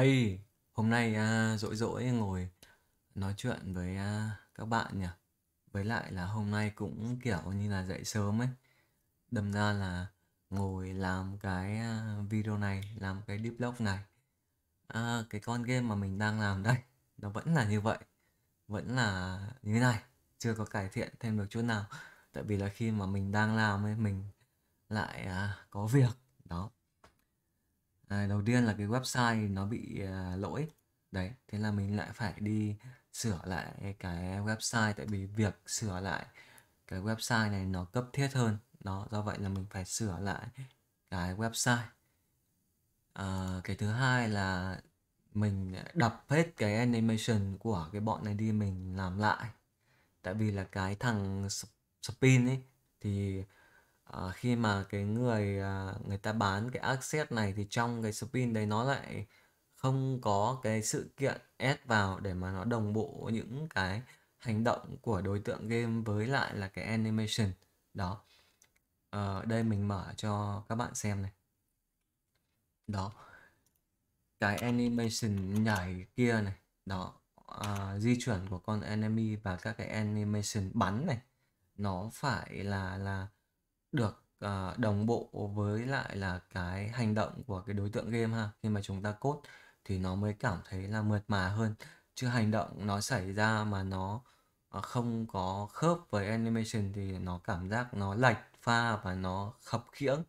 Hey, hôm nay à, rỗi rỗi ngồi nói chuyện với à, các bạn nhỉ. Với lại là hôm nay cũng kiểu như là dậy sớm ấy. Đâm ra là ngồi làm cái à, video này, làm cái deep log này. À, cái con game mà mình đang làm đây, nó vẫn là như vậy. Vẫn là như thế này, chưa có cải thiện thêm được chút nào. Tại vì là khi mà mình đang làm ấy, mình lại à, có việc. Đó, à, đầu tiên là cái website nó bị à, lỗi đấy thế là mình lại phải đi sửa lại cái website tại vì việc sửa lại cái website này nó cấp thiết hơn đó do vậy là mình phải sửa lại cái website à, cái thứ hai là mình đập hết cái animation của cái bọn này đi mình làm lại tại vì là cái thằng spin ấy thì à, khi mà cái người à, người ta bán cái access này thì trong cái spin đấy nó lại không có cái sự kiện add vào để mà nó đồng bộ những cái hành động của đối tượng game với lại là cái animation đó à, đây mình mở cho các bạn xem này đó cái animation nhảy kia này đó à, di chuyển của con enemy và các cái animation bắn này nó phải là là được uh, đồng bộ với lại là cái hành động của cái đối tượng game ha khi mà chúng ta cốt thì nó mới cảm thấy là mượt mà hơn chứ hành động nó xảy ra mà nó uh, không có khớp với animation thì nó cảm giác nó lệch pha và nó khập khiễng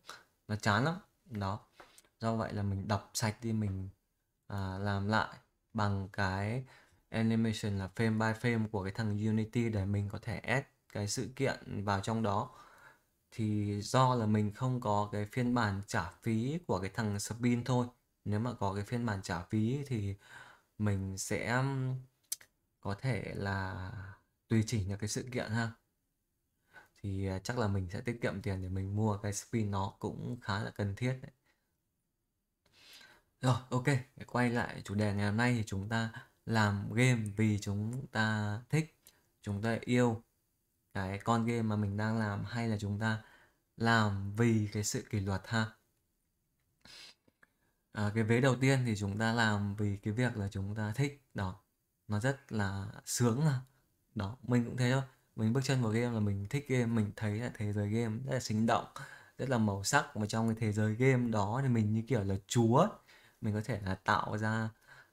nó chán lắm đó do vậy là mình đọc sạch đi mình à, làm lại bằng cái animation là frame by frame của cái thằng Unity để mình có thể add cái sự kiện vào trong đó thì do là mình không có cái phiên bản trả phí của cái thằng spin thôi nếu mà có cái phiên bản trả phí thì mình sẽ có thể là tùy chỉnh được cái sự kiện ha thì à, chắc là mình sẽ tiết kiệm tiền để mình mua cái spin nó cũng khá là cần thiết đấy. Rồi, ok, quay lại chủ đề ngày hôm nay thì chúng ta làm game vì chúng ta thích, chúng ta yêu cái con game mà mình đang làm hay là chúng ta làm vì cái sự kỷ luật ha à, cái vế đầu tiên thì chúng ta làm vì cái việc là chúng ta thích đó nó rất là sướng là đó mình cũng thế thôi mình bước chân vào game là mình thích game mình thấy là thế giới game rất là sinh động rất là màu sắc mà trong cái thế giới game đó thì mình như kiểu là chúa mình có thể là tạo ra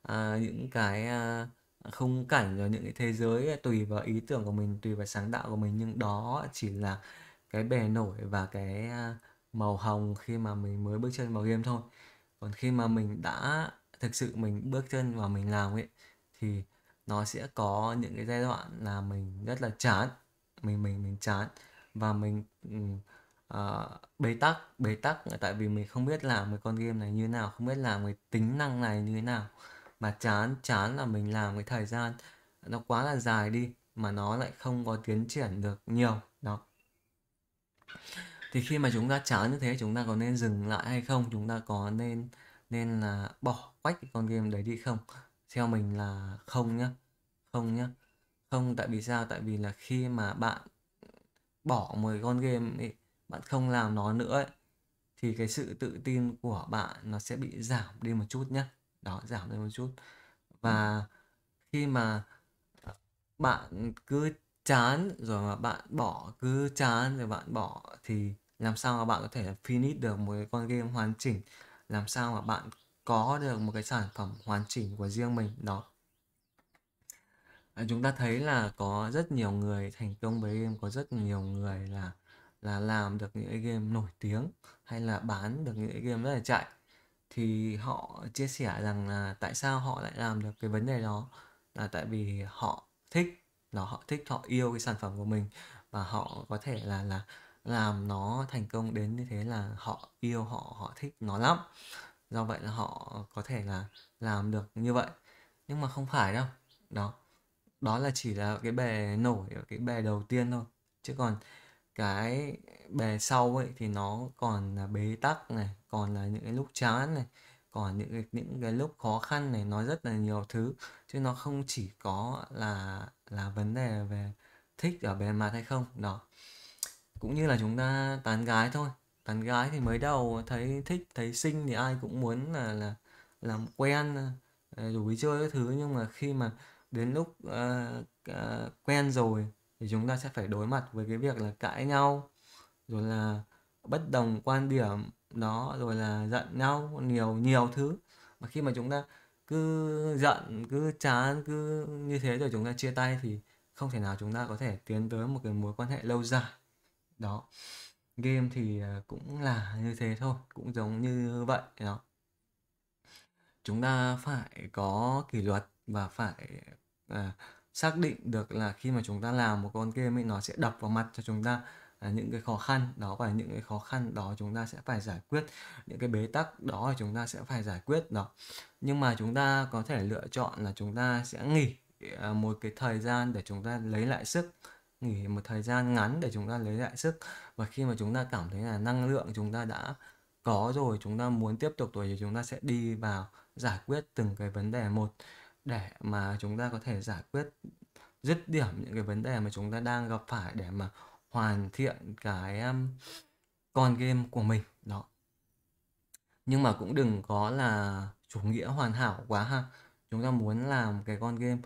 uh, những cái uh, không cảnh rồi những cái thế giới à, tùy vào ý tưởng của mình tùy vào sáng tạo của mình nhưng đó chỉ là cái bề nổi và cái à, màu hồng khi mà mình mới bước chân vào game thôi còn khi mà mình đã thực sự mình bước chân vào mình làm ấy thì nó sẽ có những cái giai đoạn là mình rất là chán mình mình mình chán và mình uh, bế tắc bế tắc tại vì mình không biết làm cái con game này như thế nào không biết làm cái tính năng này như thế nào mà chán chán là mình làm cái thời gian nó quá là dài đi mà nó lại không có tiến triển được nhiều đó thì khi mà chúng ta chán như thế chúng ta có nên dừng lại hay không chúng ta có nên nên là bỏ quách con game đấy đi không theo mình là không nhá không nhá không tại vì sao tại vì là khi mà bạn bỏ một con game ấy, bạn không làm nó nữa ấy, thì cái sự tự tin của bạn nó sẽ bị giảm đi một chút nhé đó giảm đi một chút ừ. và khi mà ờ, bạn cứ chán rồi mà bạn bỏ cứ chán rồi bạn bỏ thì làm sao mà bạn có thể finish được một cái con game hoàn chỉnh làm sao mà bạn có được một cái sản phẩm hoàn chỉnh của riêng mình đó ờ, chúng ta thấy là có rất nhiều người thành công với game có rất nhiều người là là làm được những cái game nổi tiếng hay là bán được những cái game rất là chạy thì họ chia sẻ rằng là tại sao họ lại làm được cái vấn đề đó là tại vì họ thích nó họ thích họ yêu cái sản phẩm của mình và họ có thể là là làm nó thành công đến như thế là họ yêu họ họ thích nó lắm do vậy là họ có thể là làm được như vậy nhưng mà không phải đâu đó đó là chỉ là cái bề nổi cái bề đầu tiên thôi chứ còn cái bề sau ấy thì nó còn là bế tắc này còn là những cái lúc chán này còn những cái, những cái lúc khó khăn này nó rất là nhiều thứ chứ nó không chỉ có là là vấn đề về thích ở bề mặt hay không đó cũng như là chúng ta tán gái thôi tán gái thì mới đầu thấy thích thấy xinh thì ai cũng muốn là là làm quen rủ à, à, đi chơi các thứ nhưng mà khi mà đến lúc uh, uh, quen rồi thì chúng ta sẽ phải đối mặt với cái việc là cãi nhau rồi là bất đồng quan điểm đó rồi là giận nhau nhiều nhiều thứ mà khi mà chúng ta cứ giận cứ chán cứ như thế rồi chúng ta chia tay thì không thể nào chúng ta có thể tiến tới một cái mối quan hệ lâu dài đó game thì à, cũng là như thế thôi cũng giống như vậy đó chúng ta phải có kỷ luật và phải à, xác định được là khi mà chúng ta làm một con game ấy nó sẽ đập vào mặt cho chúng ta những cái khó khăn đó và những cái khó khăn đó chúng ta sẽ phải giải quyết những cái bế tắc đó chúng ta sẽ phải giải quyết đó nhưng mà chúng ta có thể lựa chọn là chúng ta sẽ nghỉ một cái thời gian để chúng ta lấy lại sức nghỉ một thời gian ngắn để chúng ta lấy lại sức và khi mà chúng ta cảm thấy là năng lượng chúng ta đã có rồi chúng ta muốn tiếp tục rồi thì chúng ta sẽ đi vào giải quyết từng cái vấn đề một để mà chúng ta có thể giải quyết dứt điểm những cái vấn đề mà chúng ta đang gặp phải để mà hoàn thiện cái um, con game của mình đó nhưng mà cũng đừng có là chủ nghĩa hoàn hảo quá ha chúng ta muốn làm cái con game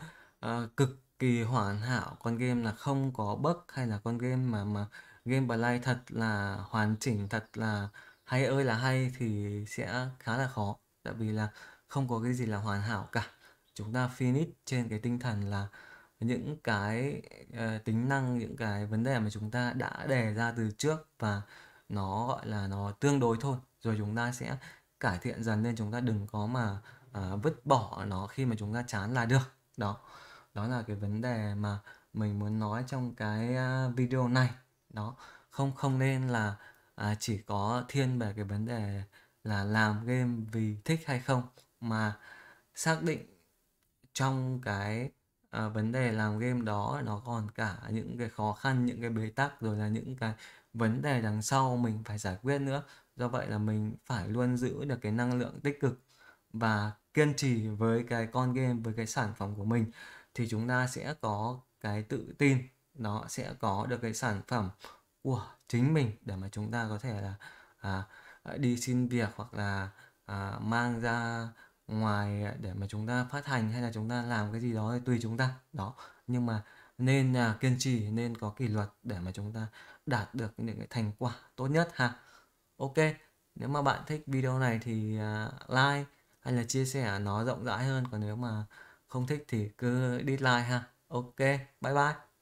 uh, cực kỳ hoàn hảo con game là không có bug hay là con game mà mà game play thật là hoàn chỉnh thật là hay ơi là hay thì sẽ khá là khó tại vì là không có cái gì là hoàn hảo cả chúng ta finish trên cái tinh thần là những cái uh, tính năng những cái vấn đề mà chúng ta đã đề ra từ trước và nó gọi là nó tương đối thôi rồi chúng ta sẽ cải thiện dần nên chúng ta đừng có mà uh, vứt bỏ nó khi mà chúng ta chán là được đó đó là cái vấn đề mà mình muốn nói trong cái ờ, video này đó không không nên là à, chỉ có thiên về cái vấn đề là làm game vì thích hay không mà xác định trong cái à, vấn đề làm game đó nó còn cả những cái khó khăn những cái bế tắc rồi là những cái vấn đề đằng sau mình phải giải quyết nữa do vậy là mình phải luôn giữ được cái năng lượng tích cực và kiên trì với cái con game với cái sản phẩm của mình thì chúng ta sẽ có cái tự tin nó sẽ có được cái sản phẩm của chính mình để mà chúng ta có thể là à, đi xin việc hoặc là à, mang ra ngoài à, để mà chúng ta phát hành hay là chúng ta làm cái gì đó thì tùy chúng ta đó nhưng mà nên là kiên trì nên có kỷ luật để mà chúng ta đạt được những cái thành quả tốt nhất ha ok nếu mà bạn thích video này thì à, like hay là chia sẻ nó rộng rãi hơn còn nếu mà không thích thì cứ dislike ha ok bye bye